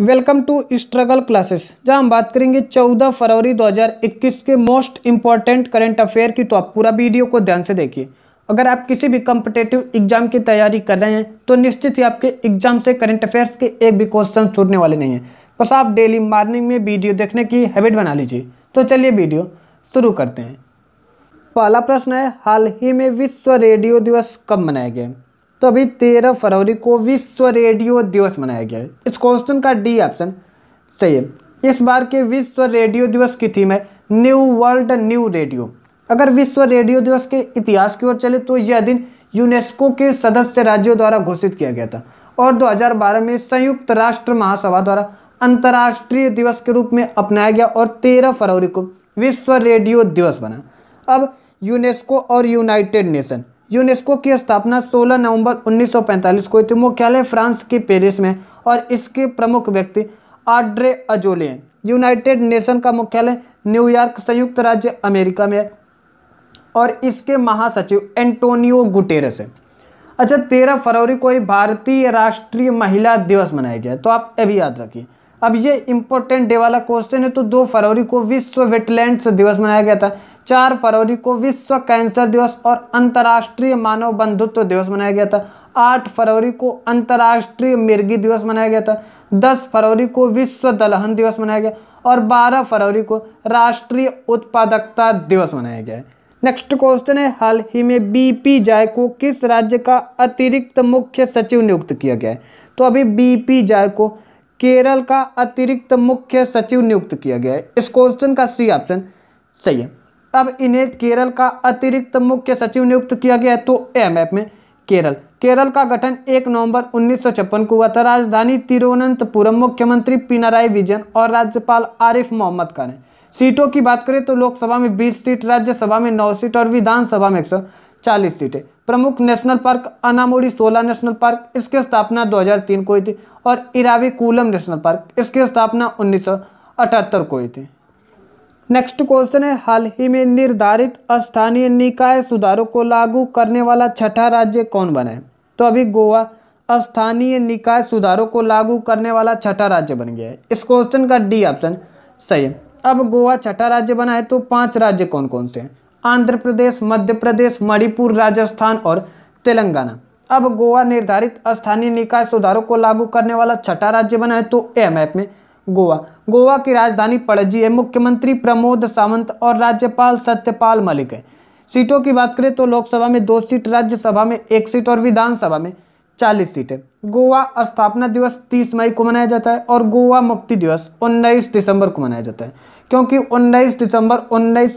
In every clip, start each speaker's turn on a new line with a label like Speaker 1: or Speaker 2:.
Speaker 1: welcome to struggle classes जहां हम बात करेंगे 14 फरवरी 2021 के मोस्ट इंपॉर्टेंट करंट अफेयर की तो आप पूरा वीडियो को ध्यान से देखिए अगर आप किसी भी कम्पिटेटिव एग्जाम की तैयारी कर रहे हैं तो निश्चित ही आपके एग्जाम से करंट अफेयर्स के एक भी क्वेश्चन छूटने वाले नहीं हैं बस आप डेली मॉर्निंग में वीडियो देखने की हैबिट बना लीजिए तो चलिए वीडियो शुरू करते हैं पहला प्रश्न है हाल ही में विश्व रेडियो दिवस कब मनाया गया तो अभी तेरह फरवरी को विश्व रेडियो दिवस मनाया गया है इस क्वेश्चन का डी ऑप्शन सही है इस बार के विश्व रेडियो दिवस की थीम है न्यू वर्ल्ड न्यू रेडियो अगर विश्व रेडियो दिवस के इतिहास की ओर चले तो यह दिन यूनेस्को के सदस्य राज्यों द्वारा घोषित किया गया था और 2012 में संयुक्त राष्ट्र महासभा द्वारा अंतर्राष्ट्रीय दिवस के रूप में अपनाया गया और 13 फरवरी को विश्व रेडियो दिवस बना अब यूनेस्को और यूनाइटेड नेशन यूनेस्को की स्थापना 16 नवंबर 1945 को हुई थी मुख्यालय फ्रांस के पेरिस में और इसके प्रमुख व्यक्ति आड्रे अजोले यूनाइटेड नेशन का मुख्यालय न्यूयॉर्क संयुक्त राज्य अमेरिका में और इसके महासचिव एंटोनियो गुटेरस है अच्छा तेरह फरवरी को ही भारतीय राष्ट्रीय महिला दिवस मनाया गया तो आप अभी याद रखिए अब ये इम्पोर्टेंट डे वाला क्वेश्चन है तो दो फरवरी को विश्व वेटलैंड्स दिवस मनाया गया था चार फरवरी को विश्व कैंसर दिवस और अंतर्राष्ट्रीय मानव बंधुत्व दिवस मनाया गया था आठ फरवरी को अंतर्राष्ट्रीय मिर्गी दिवस मनाया गया था दस फरवरी को विश्व दलहन दिवस मनाया गया और बारह फरवरी को राष्ट्रीय उत्पादकता दिवस मनाया गया है नेक्स्ट क्वेश्चन है हाल ही में बीपी जाय को किस राज्य का अतिरिक्त मुख्य सचिव नियुक्त किया गया है तो अभी बीपी जाय को केरल का अतिरिक्त मुख्य सचिव नियुक्त किया गया है इस क्वेश्चन का सी ऑप्शन सही है अब इन्हें केरल का अतिरिक्त मुख्य सचिव नियुक्त किया गया है तो एम एफ में केरल केरल का गठन 1 नवंबर उन्नीस को हुआ था राजधानी तिरुवनंतपुरम मुख्यमंत्री पिनाराई विजयन और राज्यपाल आरिफ मोहम्मद खान है सीटों की बात करें तो लोकसभा में 20 सीट राज्यसभा में 9 सीट और विधानसभा में 140 सीटें प्रमुख नेशनल पार्क अनामोड़ी सोला नेशनल पार्क इसकी स्थापना 2003 को हुई थी और इरावी कूलम नेशनल पार्क इसकी स्थापना उन्नीस को हुई थी नेक्स्ट क्वेश्चन है हाल ही में निर्धारित स्थानीय निकाय सुधारों को लागू करने वाला छठा राज्य कौन बना है तो अभी गोवा स्थानीय निकाय सुधारों को लागू करने वाला छठा राज्य बन गया है इस क्वेश्चन का डी ऑप्शन सही है अब गोवा छठा राज्य बना है तो पांच राज्य कौन कौन से हैं आंध्र प्रदेश मध्य प्रदेश मणिपुर राजस्थान और तेलंगाना अब गोवा निर्धारित स्थानीय निकाय सुधारों को लागू करने वाला छठा राज्य बना है तो एम एप में गोवा गोवा की राजधानी पणजी है मुख्यमंत्री प्रमोद सावंत और राज्यपाल सत्यपाल मलिक है सीटों की बात करें तो लोकसभा में दो सीट राज्यसभा में एक सीट और विधानसभा में चालीस सीटें गोवा स्थापना दिवस तीस मई को मनाया जाता है और गोवा मुक्ति दिवस उन्नीस दिसंबर को मनाया जाता है क्योंकि उन्नीस दिसंबर उन्नीस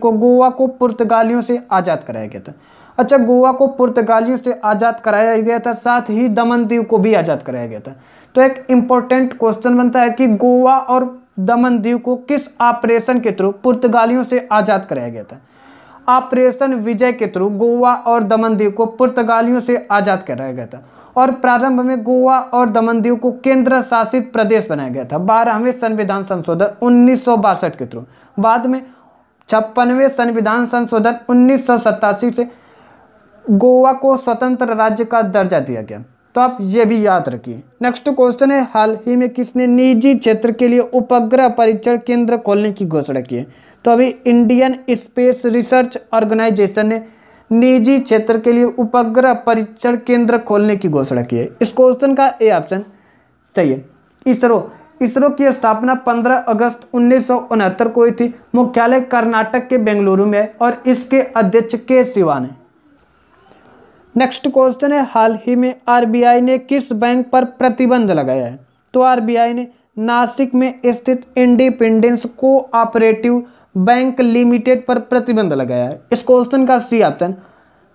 Speaker 1: को गोवा को पुर्तगालियों से आज़ाद कराया गया था अच्छा गोवा को पुर्तगालियों से आज़ाद कराया गया था साथ ही दमन दीव को भी आज़ाद कराया गया था तो एक इंपॉर्टेंट क्वेश्चन बनता है कि गोवा और दमन दीव को किस ऑपरेशन के थ्रू पुर्तगालियों से आज़ाद कराया गया था ऑपरेशन विजय के थ्रू गोवा और दमनदीव को पुर्तगालियों से आज़ाद कराया गया था और प्रारंभ में गोवा और दमनदीव को केंद्र शासित प्रदेश बनाया गया था बारहवें संविधान संशोधन उन्नीस के थ्रू बाद में छप्पनवें संविधान संशोधन उन्नीस से गोवा को स्वतंत्र राज्य का दर्जा दिया गया तो आप ये भी याद रखिए नेक्स्ट क्वेश्चन है हाल ही में किसने निजी क्षेत्र के लिए उपग्रह परीक्षण केंद्र खोलने की घोषणा की है तो अभी इंडियन स्पेस रिसर्च ऑर्गेनाइजेशन ने निजी क्षेत्र के लिए उपग्रह परीक्षण केंद्र खोलने की घोषणा की है इस क्वेश्चन का ए ऑप्शन सही है इसरो इसरो की स्थापना 15 अगस्त उन्नीस को हुई थी मुख्यालय कर्नाटक के बेंगलुरु में है और इसके अध्यक्ष के सिवान है नेक्स्ट क्वेश्चन है हाल ही में आरबीआई ने किस बैंक पर प्रतिबंध लगाया है तो आरबीआई ने नासिक में स्थित इंडिपेंडेंस कोऑपरेटिव बैंक लिमिटेड पर प्रतिबंध लगाया है इस क्वेश्चन का सी ऑप्शन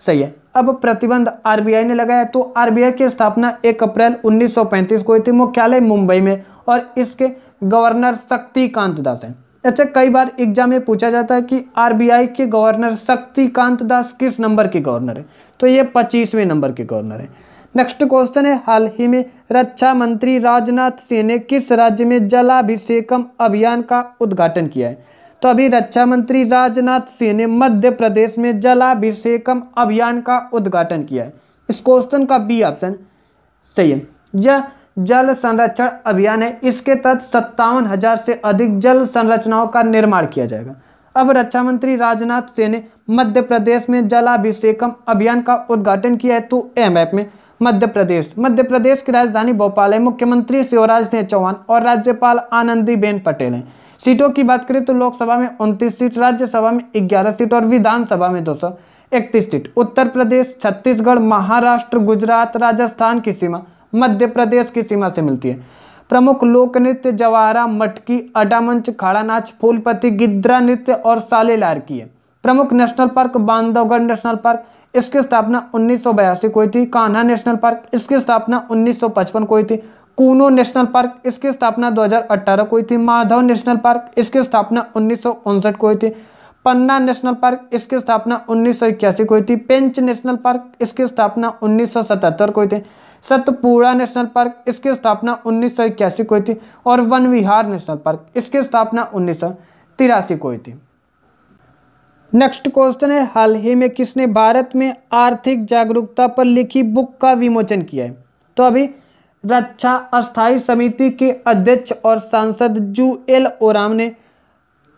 Speaker 1: सही है अब प्रतिबंध आरबीआई ने लगाया तो आरबीआई की स्थापना 1 अप्रैल 1935 को हुई थी मुख्यालय मुंबई में और इसके गवर्नर शक्तिकांत दास हैं अच्छा कई बार एग्जाम में पूछा जाता है कि आरबीआई के गवर्नर शक्तिकांत दास किस नंबर के गवर्नर है तो ये पच्चीसवें नंबर के कॉर्नर है नेक्स्ट क्वेश्चन है हाल ही में रक्षा मंत्री राजनाथ सिंह ने किस राज्य में जलाभिषेकम अभियान का उद्घाटन किया है तो अभी रक्षा मंत्री राजनाथ सिंह ने मध्य प्रदेश में जलाभिषेकम अभियान का उद्घाटन किया है इस क्वेश्चन का बी ऑप्शन सही है यह जल संरक्षण अभियान है इसके तहत सत्तावन हजार से अधिक जल संरचनाओं का निर्माण किया जाएगा अब रक्षा मंत्री राजनाथ सिंह ने मध्य प्रदेश में जलाभिषेकम अभियान का उद्घाटन किया है तो एम में मध्य प्रदेश मध्य प्रदेश की राजधानी भोपाल है मुख्यमंत्री शिवराज सिंह चौहान और राज्यपाल आनंदीबेन पटेल हैं सीटों की बात करें तो लोकसभा में उनतीस सीट राज्यसभा में ग्यारह सीट और विधानसभा में दो सौ इकतीस सीट उत्तर प्रदेश छत्तीसगढ़ महाराष्ट्र गुजरात राजस्थान की सीमा मध्य प्रदेश की सीमा से मिलती है प्रमुख लोक नृत्य जवारा मटकी अडामंच खाड़ा नाच फूलपति गिद्रा नृत्य और सालेलार की है प्रमुख national park Bandhavgarh national park इसकी स्थापना उन्नीस को हुई थी कान्हा नेशनल पार्क इसकी स्थापना उन्नीस को हुई थी कूनो नेशनल पार्क इसकी स्थापना 2018 को हुई थी माधव नेशनल पार्क इसकी स्थापना उन्नीस को हुई थी पन्ना नेशनल पार्क इसकी स्थापना उन्नीस को हुई थी पेंच नेशनल पार्क इसकी स्थापना उन्नीस को हुई थी सतपुड़ा नेशनल पार्क इसकी स्थापना उन्नीस सौ इक्यासी को हुई थी और वन विहार नेशनल पार्क इसकी स्थापना उन्नीस सौ तिरासी को हुई थी नेक्स्ट क्वेश्चन है हाल ही में किसने भारत में आर्थिक जागरूकता पर लिखी बुक का विमोचन किया है तो अभी रक्षा अस्थायी समिति के अध्यक्ष और सांसद जू एल ओराम ने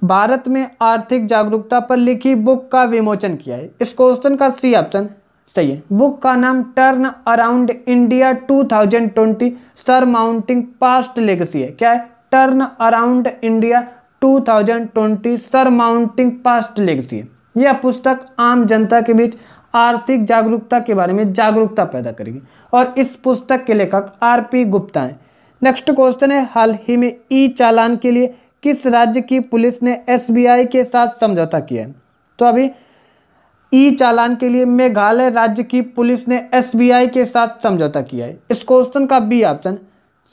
Speaker 1: भारत में आर्थिक जागरूकता पर लिखी बुक का विमोचन किया है इस क्वेश्चन का सी ऑप्शन चाहिए बुक का नाम turn around India 2020 surmounting past legacy है क्या है turn around India 2020 surmounting past legacy है यह पुस्तक आम जनता के बीच आर्थिक जागरूकता के बारे में जागरूकता पैदा करेगी और इस पुस्तक के लेखक आर पी गुप्ता हैं नेक्स्ट क्वेश्चन है हाल ही में ई चालान के लिए किस राज्य की पुलिस ने एस के साथ समझौता किया है तो अभी ई चालान के लिए मेघालय राज्य की पुलिस ने एसबीआई के साथ समझौता किया है इस क्वेश्चन का बी ऑप्शन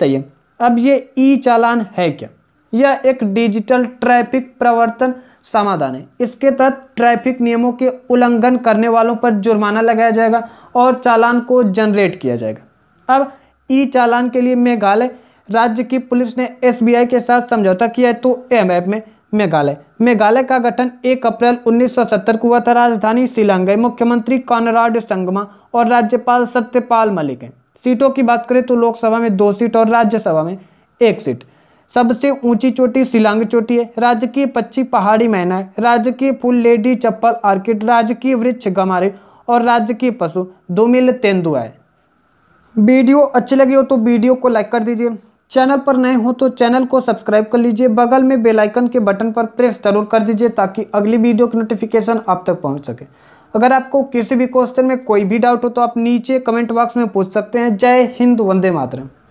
Speaker 1: सही है अब ये ई चालान है क्या यह एक डिजिटल ट्रैफिक प्रवर्तन समाधान है इसके तहत ट्रैफिक नियमों के उल्लंघन करने वालों पर जुर्माना लगाया जाएगा और चालान को जनरेट किया जाएगा अब ई चालान के लिए मेघालय राज्य की पुलिस ने एसबीआई के साथ समझौता किया है तो एम में मेघालय मेघालय का गठन 1 अप्रैल 1970 को हुआ था राजधानी शिलांग है मुख्यमंत्री कॉनराड संगमा और राज्यपाल सत्यपाल मलिक हैं सीटों की बात करें तो लोकसभा में दो सीट और राज्यसभा में एक सीट सबसे ऊंची चोटी शिलांग चोटी है राज्य की पच्ची पहाड़ी मैना है राज्य की फूल लेडी चप्पल आर्किड राज्य की वृक्ष गमारे और राज्य की पशु दो मिल तेंदुआ है वीडियो अच्छी लगी हो तो वीडियो को लाइक कर दीजिए चैनल पर नए हो तो चैनल को सब्सक्राइब कर लीजिए बगल में बेल आइकन के बटन पर प्रेस जरूर कर दीजिए ताकि अगली वीडियो की नोटिफिकेशन आप तक पहुंच सके अगर आपको किसी भी क्वेश्चन में कोई भी डाउट हो तो आप नीचे कमेंट बॉक्स में पूछ सकते हैं जय हिंद वंदे मातरम